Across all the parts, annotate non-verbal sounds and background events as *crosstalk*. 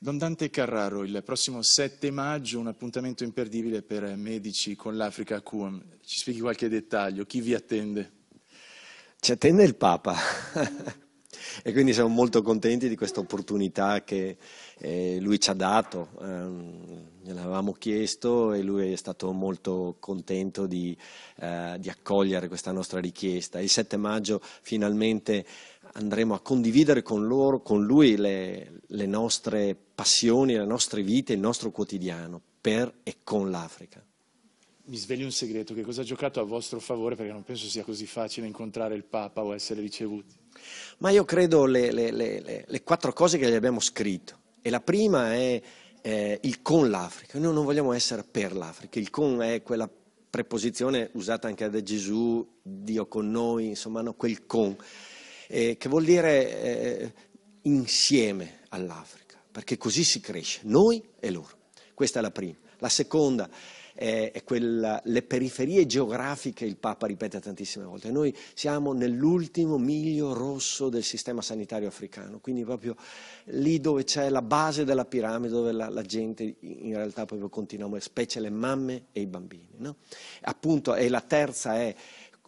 Don Dante Carraro, il prossimo 7 maggio, un appuntamento imperdibile per medici con l'Africa QM. Ci spieghi qualche dettaglio? Chi vi attende? Ci attende il Papa. *laughs* e quindi siamo molto contenti di questa opportunità che eh, lui ci ha dato. Um, gliel'avevamo chiesto e lui è stato molto contento di, eh, di accogliere questa nostra richiesta. Il 7 maggio finalmente andremo a condividere con, loro, con lui le, le nostre passioni, le nostre vite, il nostro quotidiano per e con l'Africa mi sveglio un segreto, che cosa ha giocato a vostro favore? Perché non penso sia così facile incontrare il Papa o essere ricevuti. Ma io credo le, le, le, le quattro cose che gli abbiamo scritto. E la prima è eh, il con l'Africa. Noi non vogliamo essere per l'Africa. Il con è quella preposizione usata anche da Gesù, Dio con noi, insomma, no, quel con eh, che vuol dire eh, insieme all'Africa, perché così si cresce, noi e loro. Questa è la prima. La seconda è, quella, le periferie geografiche, il Papa ripete tantissime volte, noi siamo nell'ultimo miglio rosso del sistema sanitario africano, quindi proprio lì dove c'è la base della piramide, dove la, la gente in realtà proprio continua specie le mamme e i bambini. No? Appunto, e la terza è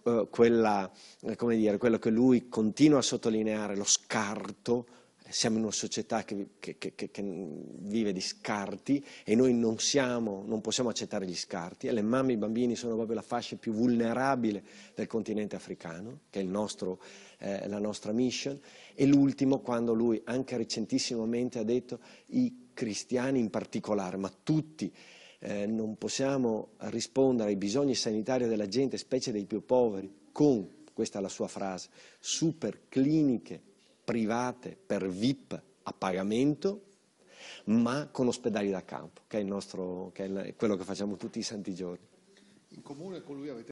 eh, quella, eh, dire, quello che lui continua a sottolineare, lo scarto, siamo in una società che, che, che, che, vive di scarti e noi non, siamo, non possiamo accettare gli scarti e le mamme e i bambini sono proprio la fascia più vulnerabile del continente africano, che è nostro, eh, la nostra mission, e l'ultimo quando lui anche recentissimamente ha detto i cristiani in particolare, ma tutti eh, non possiamo rispondere ai bisogni sanitari della gente, specie dei più poveri, con, questa è la sua frase, super cliniche private per VIP a pagamento, ma con ospedali da campo, che è, nostro, che è quello che facciamo tutti i santi giorni. In comune con lui avete